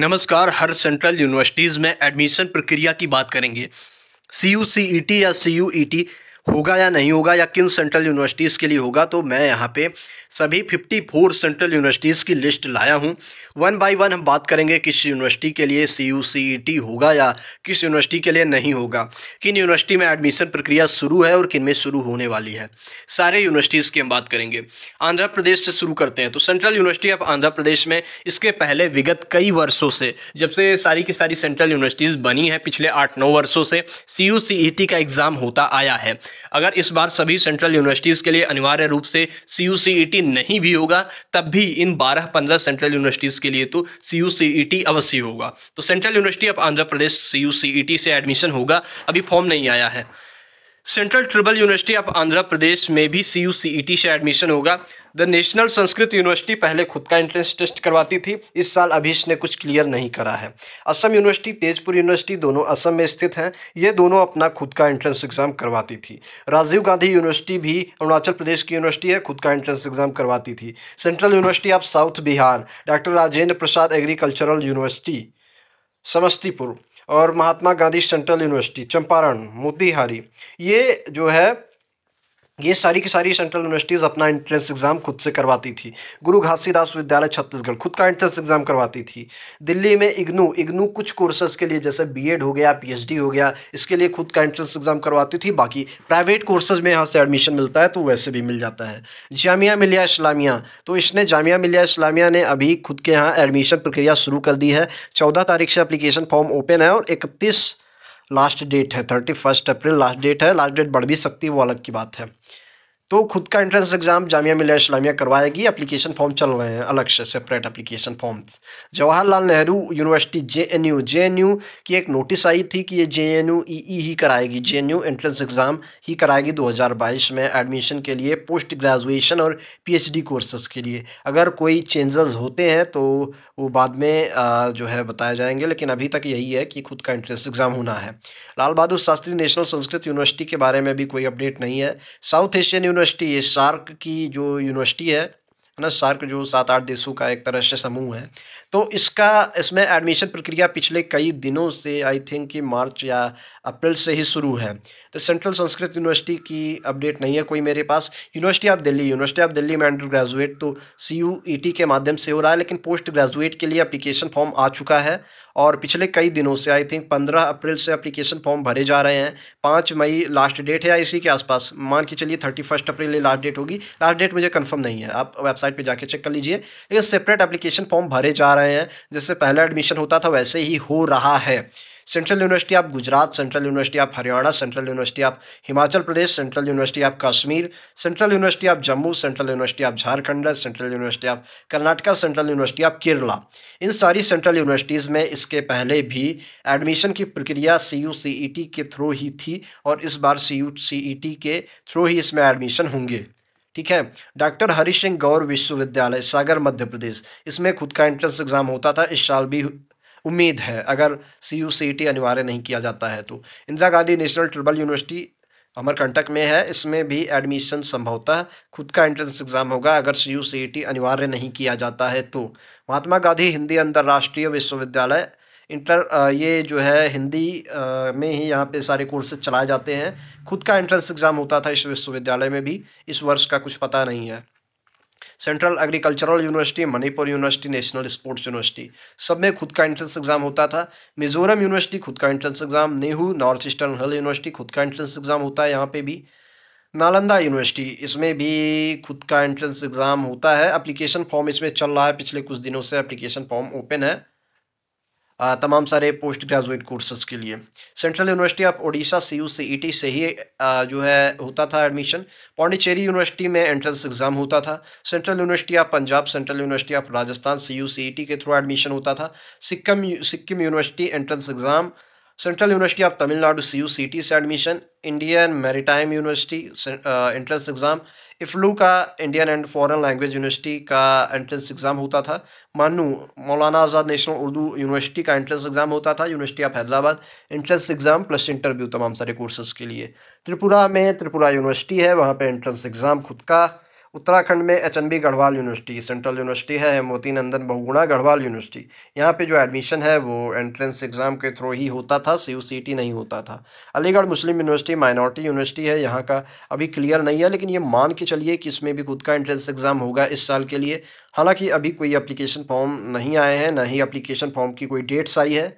नमस्कार हर central universities में एडमिशन प्रक्रिया की बात करेंगे सी यू सी ई टी या सी यू ई टी होगा या नहीं होगा या किन सेंट्रल यूनिवर्सिटीज़ के लिए होगा तो मैं यहाँ पे सभी 54 सेंट्रल यूनिवर्सिटीज़ की लिस्ट लाया हूँ वन बाय वन हम बात करेंगे किस यूनिवर्सिटी के लिए सी यू सी ई टी होगा या किस यूनिवर्सिटी के लिए नहीं होगा किन यूनिवर्सिटी में एडमिशन प्रक्रिया शुरू है और किन में शुरू होने वाली है सारे यूनिवर्सिटीज़ की हम बात करेंगे आंध्र प्रदेश से शुरू करते हैं तो central university of Andhra Pradesh में इसके पहले विगत कई वर्षों से जब से सारी की सारी सेंट्रल यूनिवर्सिटीज़ बनी हैं पिछले आठ नौ वर्षों से C U C E T का एग्ज़ाम होता आया है अगर इस बार सभी सेंट्रल यूनिवर्सिटीज़ के लिए अनिवार्य रूप से सी यू e नहीं भी होगा तब भी इन बारह पंद्रह सेंट्रल यूनिवर्सिटीज़ के लिए तो सी यू e अवश्य होगा तो central university of Andhra Pradesh C U e से एडमिशन होगा अभी फॉर्म नहीं आया है central tribal university of Andhra Pradesh में भी C U C E T से एडमिशन होगा द नेशनल संस्कृत यूनिवर्सिटी पहले खुद का एंट्रेंस टेस्ट करवाती थी इस साल अभी इसने कुछ क्लियर नहीं करा है असम यूनिवर्सिटी तेजपुर यूनिवर्सिटी दोनों असम में स्थित हैं ये दोनों अपना खुद का एंट्रेंस एग्जाम करवाती थी राजीव गांधी यूनिवर्सिटी भी अरुणाचल प्रदेश की यूनिवर्सिटी है खुद का एंट्रेंस एग्जाम करवाती थी central university of south Bihar doctor Rajendra Prasad agricultural university Samastipur और महात्मा गांधी सेंट्रल यूनिवर्सिटी चंपारण मोतिहारी ये जो है ये सारी की सारी सेंट्रल यूनिवर्सिटीज़ अपना एंट्रेंस एग्ज़ाम खुद से करवाती थी गुरु घासीदास विद्यालय छत्तीसगढ़ खुद का एंट्रेंस एग्ज़ाम करवाती थी दिल्ली में इग्नू इग्नू कुछ कोर्सेज़ के लिए जैसे बीएड हो गया पीएचडी हो गया इसके लिए खुद का एंट्रेंस एग्ज़ाम करवाती थी बाकी प्राइवेट कोर्सेज़ में यहाँ से एडमिशन मिलता है तो वैसे भी मिल जाता है जामिया मिलिया इस्लामिया तो इसने जामिया मिलिया इस्लामिया ने अभी खुद के यहाँ एडमिशन प्रक्रिया शुरू कर दी है चौदह तारीख से अप्लीकेशन फॉर्म ओपन है और इकतीस लास्ट डेट है thirty first April last date है लास्ट डेट बढ़ भी सकती है वो अलग की बात है तो खुद का एंट्रेंस एग्ज़ाम जामिया मिलिया इस्लामिया करवाएगी एप्लीकेशन फॉर्म चल रहे हैं अलग से separate application form Jawaharlal Nehru university J N U J N U की एक नोटिस आई थी कि ये जे एन यू ई ई ही कराएगी J N U entrance exam ही कराएगी 2022 में एडमिशन के लिए पोस्ट ग्रेजुएशन और पी कोर्सेज के लिए अगर कोई चेंजेस होते हैं तो वो बाद में जो है बताए जाएंगे लेकिन अभी तक यही है कि खुद का एंट्रेंस एग्ज़ाम होना है लाल बहादुर शास्त्री नेशनल संस्कृत यूनिवर्सिटी के बारे में भी कोई अपडेट नहीं है साउथ एशियन यूनिवर्सिटी है सार्क की जो यूनिवर्सिटी है ना सार्क जो सात आठ देशों का एक तरह से समूह है तो इसका इसमें एडमिशन प्रक्रिया पिछले कई दिनों से आई थिंक कि मार्च या अप्रैल से ही शुरू है तो सेंट्रल संस्कृत यूनिवर्सिटी की अपडेट नहीं है कोई मेरे पास university of Delhi university of Delhi में अंडर ग्रेजुएट तो सी यू ई टी के माध्यम से हो रहा है लेकिन पोस्ट ग्रेजुएट के लिए अप्लीकेशन फॉर्म आ चुका है और पिछले कई दिनों से आई थिंक पंद्रह अप्रैल से अप्लीकेशन फॉर्म भरे जा रहे हैं पाँच मई लास्ट डेट है या इसी के आसपास मान के चलिए थर्टी फर्स्ट अप्रैल ये लास्ट डेट होगी लास्ट डेट मुझे कन्फर्म नहीं है आप वेबसाइट पर जाकर चेक कर लीजिए लेकिन सेपरेट अप्लीकेशन फॉर्म भरे जा रहे हैं जैसे पहला एडमिशन होता था वैसे ही हो रहा है central university of Gujarat central university of Haryana central university of Himachal Pradesh central university of Kashmir central university of Jammu central university of Jharkhand central university of Karnataka central university of Kerala इन सारी सेंट्रल यूनिवर्सिटीज़ में इसके पहले भी एडमिशन की प्रक्रिया सी यू e के थ्रू ही थी और इस बार सी यू e के थ्रू ही इसमें एडमिशन होंगे ठीक है डॉक्टर हरि सिंह गौर विश्वविद्यालय सागर मध्य प्रदेश इसमें खुद का एंट्रेंस एग्जाम होता था इस साल भी उम्मीद है अगर सी यू सी टी अनिवार्य नहीं किया जाता है तो Indira Gandhi national tribal university Amarkantak में है इसमें भी एडमिशन संभवतः खुद का एंट्रेंस एग्जाम होगा अगर सी यू सी टी अनिवार्य नहीं किया जाता है तो महात्मा गांधी हिंदी अंतर्राष्ट्रीय विश्वविद्यालय इंटर ये जो है हिंदी में ही यहाँ पे सारे कोर्सेज चलाए जाते हैं खुद का एंट्रेंस एग्ज़ाम होता था इस विश्वविद्यालय में भी इस वर्ष का कुछ पता नहीं है central agricultural university Manipur university national sports university सब में खुद का एंट्रेंस एग्जाम होता था मिजोरम यूनिवर्सिटी खुद का entrance exam NEHU north eastern hill university खुद का एंट्रेंस एग्जाम होता है यहाँ पे भी नालंदा यूनिवर्सिटी इसमें भी खुद का एंट्रेंस एग्ज़ाम होता है अप्लीकेशन फॉर्म इसमें चल रहा है पिछले कुछ दिनों से अप्लीकेशन फॉर्म ओपन है तमाम सारे पोस्ट ग्रेजुएट कोर्सेज के लिए central university of Odisha C U C e से ही जो है होता था एडमिशन पौंडीचेरी यूनिवर्सिटी में एंट्रेंस एग्ज़ाम होता था central university of Punjab central university of Rajasthan C U C e के थ्रू एडमिशन होता था Sikkim Sikkim university entrance exam central university of Tamil Nadu C U C e से admission Indian maritime university entrance exam इफ्लू का Indian and foreign language university का entrance exam होता था MANUU Maulana Azad national Urdu university का entrance exam होता था university of Hyderabad entrance exam plus interview तमाम सारे कोर्सेज़ के लिए त्रिपुरा में त्रिपुरा यूनिवर्सिटी है वहाँ पर एंट्रेंस एग्ज़ाम खुद का उत्तराखंड में H N B Garhwal university central university है मोती नंदन बहुगुणा गढ़वाल यूनिवर्सिटी यहाँ पे जो एडमिशन है वो एंट्रेंस एग्ज़ाम के थ्रू ही होता था सी यू सी टी नहीं होता था Aligarh Muslim university minority university है यहाँ का अभी क्लियर नहीं है लेकिन ये मान के चलिए कि इसमें भी खुद का एंट्रेंस एग्ज़ाम होगा इस साल के लिए हालाँकि अभी कोई अप्लीकेशन फॉर्म नहीं आए हैं ना ही अप्लीकेशन फॉर्म की कोई डेट्स आई है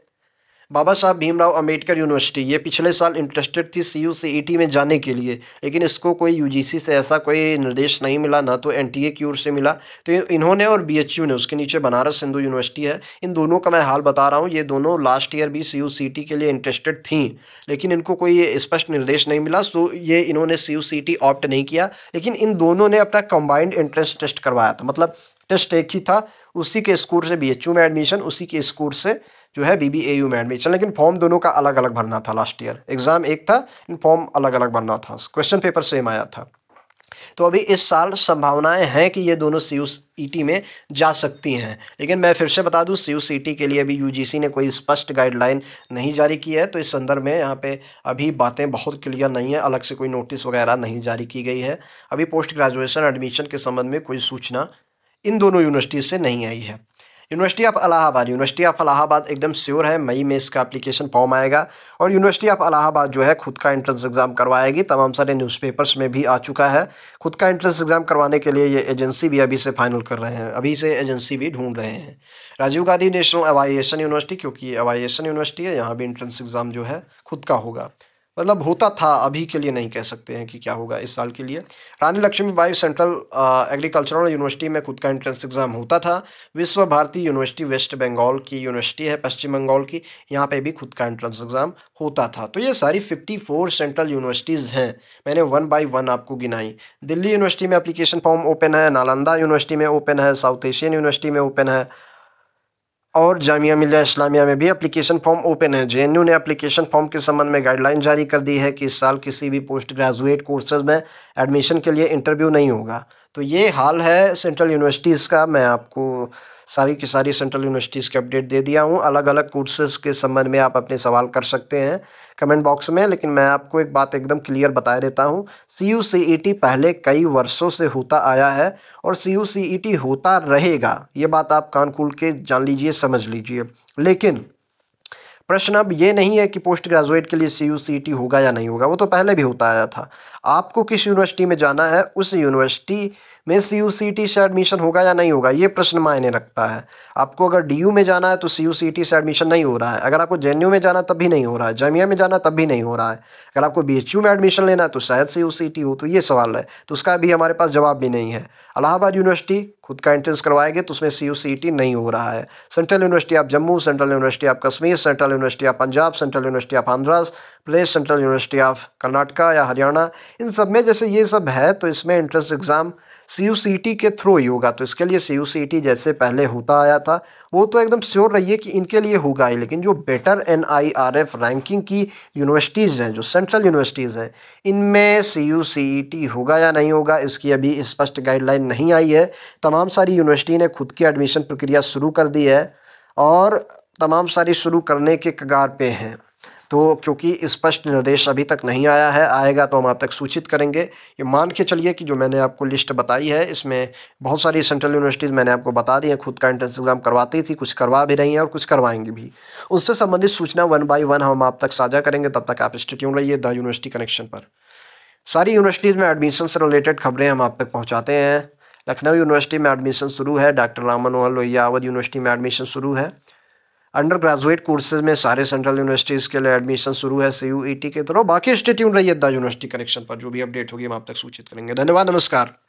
बाबा साहब भीमराव अंबेडकर यूनिवर्सिटी ये पिछले साल इंटरेस्टेड थी सी यू e में जाने के लिए लेकिन इसको कोई यू से ऐसा कोई निर्देश नहीं मिला ना तो एन टी की ओर से मिला तो इन्होंने और बी ने उसके नीचे बनारस हिंदू यूनिवर्सिटी है इन दोनों का मैं हाल बता रहा हूँ ये दोनों लास्ट ईयर भी सी यू e के लिए इंटरेस्टेड थी लेकिन इनको कोई स्पष्ट निर्देश नहीं मिला तो ये इन्होंने सी यू ऑप्ट नहीं किया लेकिन इन दोनों ने अपना कंबाइंड एंट्रेंस टेस्ट करवाया था मतलब टेस्ट एक ही था उसी के स्कोर से बी में एडमिशन उसी के स्कोर से जो है बी बी ए यू में एडमिशन लेकिन फॉर्म दोनों का अलग अलग भरना था लास्ट ईयर एग्ज़ाम एक था इन फॉर्म अलग अलग भरना था क्वेश्चन पेपर सेम आया था तो अभी इस साल संभावनाएं हैं कि ये दोनों सी यू टी में जा सकती हैं लेकिन मैं फिर से बता दूं सी यू टी के लिए अभी यूजीसी ने कोई स्पष्ट गाइडलाइन नहीं जारी की है तो इस संदर्भ में यहाँ पे अभी बातें बहुत क्लियर नहीं है अलग से कोई नोटिस वगैरह नहीं जारी की गई है अभी पोस्ट ग्रेजुएशन एडमिशन के संबंध में कोई सूचना इन दोनों यूनिवर्सिटीज़ से नहीं आई है university of Allahabad university of Allahabad एकदम श्योर है मई में इसका एप्लीकेशन फॉर्म आएगा और यूनिवर्सिटी ऑफ अलाहाबाद जो है खुद का एंट्रेंस एग्ज़ाम करवाएगी तमाम सारे न्यूज़पेपर्स में भी आ चुका है खुद का एंट्रेंस एग्ज़ाम करवाने के लिए ये एजेंसी भी अभी से फाइनल कर रहे हैं अभी से एजेंसी भी ढूंढ रहे हैं Rajiv Gandhi national aviation university क्योंकि एवाइएशन यूनिवर्सिटी है यहाँ भी एंट्रेंस एग्ज़ाम जो है खुद का होगा मतलब होता था अभी के लिए नहीं कह सकते हैं कि क्या होगा इस साल के लिए Rani Lakshmi Bai central agricultural university में खुद का एंट्रेंस एग्ज़ाम होता था विश्व भारती यूनिवर्सिटी वेस्ट बंगाल की यूनिवर्सिटी है पश्चिम बंगाल की यहाँ पे भी खुद का एंट्रेंस एग्ज़ाम होता था तो ये सारी फिफ्टी सेंट्रल यूनिवर्सिटीज़ हैं मैंने वन बाई वन आपको गिनाई दिल्ली यूनिवर्सिटी में अप्लीकेशन फॉर्म ओपन है नालंदा यूनिवर्सिटी में ओपन है साउथ एशियन यूनिवर्सिटी में ओपन है और जामिया मिल्ला इस्लामिया में भी एप्लीकेशन फॉर्म ओपन है जे ने एप्लीकेशन फॉर्म के संबंध में गाइडलाइन जारी कर दी है कि इस साल किसी भी पोस्ट ग्रेजुएट कोर्सेज में एडमिशन के लिए इंटरव्यू नहीं होगा तो ये हाल है सेंट्रल यूनिवर्सिटीज़ का मैं आपको सारी की सारी सेंट्रल यूनिवर्सिटीज़ के अपडेट दे दिया हूँ अलग अलग कोर्सेज़ के संबंध में आप अपने सवाल कर सकते हैं कमेंट बॉक्स में लेकिन मैं आपको एक बात एकदम क्लियर बता देता हूँ सी यू सी ई टी पहले कई वर्षों से होता आया है और सी यू सी ई टी होता रहेगा ये बात आप कान खुल के जान लीजिए समझ लीजिए लेकिन प्रश्न अब ये नहीं है कि पोस्ट ग्रेजुएट के लिए सी यू सी टी होगा या नहीं होगा वो तो पहले भी होता आया था आपको किस यूनिवर्सिटी में जाना है उस यूनिवर्सिटी में सी यू सी टी से एडमिशन होगा या नहीं होगा ये प्रश्न मायने रखता है आपको अगर डी यू में जाना है तो सी यू सी टी से एडमिशन नहीं हो रहा है अगर आपको जे एन यू में जाना तब भी नहीं हो रहा है जामिया में जाना तब भी नहीं हो रहा है अगर आपको बी एच यू में एडमिशन लेना है तो शायद सी यू सी टी हो तो ये सवाल है तो उसका भी हमारे पास जवाब भी नहीं है अलाहाबाद यूनिवर्सिटी खुद का एंट्रेंस करवाएंगे तो उसमें सी यू सी टी नहीं हो रहा है central university of Jammu central university of Kashmir central university of Punjab central university of आंध्रास प्लेस सेंट्रल यूनिवर्सिटी ऑफ कर्नाटका या हरियाणा इन सब में जैसे ये सब है तो इसमें एंट्रेंस एग्ज़ाम सी के थ्रू ही होगा तो इसके लिए सी जैसे पहले होता आया था वो तो एकदम श्योर रहिए कि इनके लिए होगा ही लेकिन जो बेटर एन रैंकिंग की यूनिवर्सिटीज़ हैं जो सेंट्रल यूनिवर्सिटीज़ हैं इनमें सी e होगा या नहीं होगा इसकी अभी स्पष्ट गाइडलाइन नहीं आई है तमाम सारी यूनिवर्सिटी ने खुद की एडमिशन प्रक्रिया शुरू कर दी है और तमाम सारी शुरू करने के कगार पे हैं तो क्योंकि स्पष्ट निर्देश अभी तक नहीं आया है आएगा तो हम आप तक सूचित करेंगे ये मान के चलिए कि जो मैंने आपको लिस्ट बताई है इसमें बहुत सारी सेंट्रल यूनिवर्सिटीज़ मैंने आपको बता दी हैं खुद का एंट्रेंस एग्ज़ाम करवाती थी कुछ करवा भी रही हैं और कुछ करवाएंगे भी उससे संबंधित सूचना वन बाई वन हम आप तक साझा करेंगे तब तक आप स्टेट्यून रहिए द यूनिवर्सिटी कनेक्शन पर सारी यूनिवर्सिटीज़ में एडमिशन से रिलेटेड खबरें हम आप तक पहुँचाते हैं लखनऊ यूनिवर्सिटी में एडमिशन शुरू है डॉक्टर राम मनोहर लोहिया अवध यूनिवर्सिटी में एडमिशन शुरू है अंडर ग्रेजुएट कोर्सेज में सारे सेंट्रल यूनिवर्सिटीज़ के लिए एडमिशन शुरू है सी यू ई टी के थ्रो बाकी रही है दा यूनिवर्सिटी कनेक्शन पर जो भी अपडेट होगी हम आप तक सूचित करेंगे धन्यवाद नमस्कार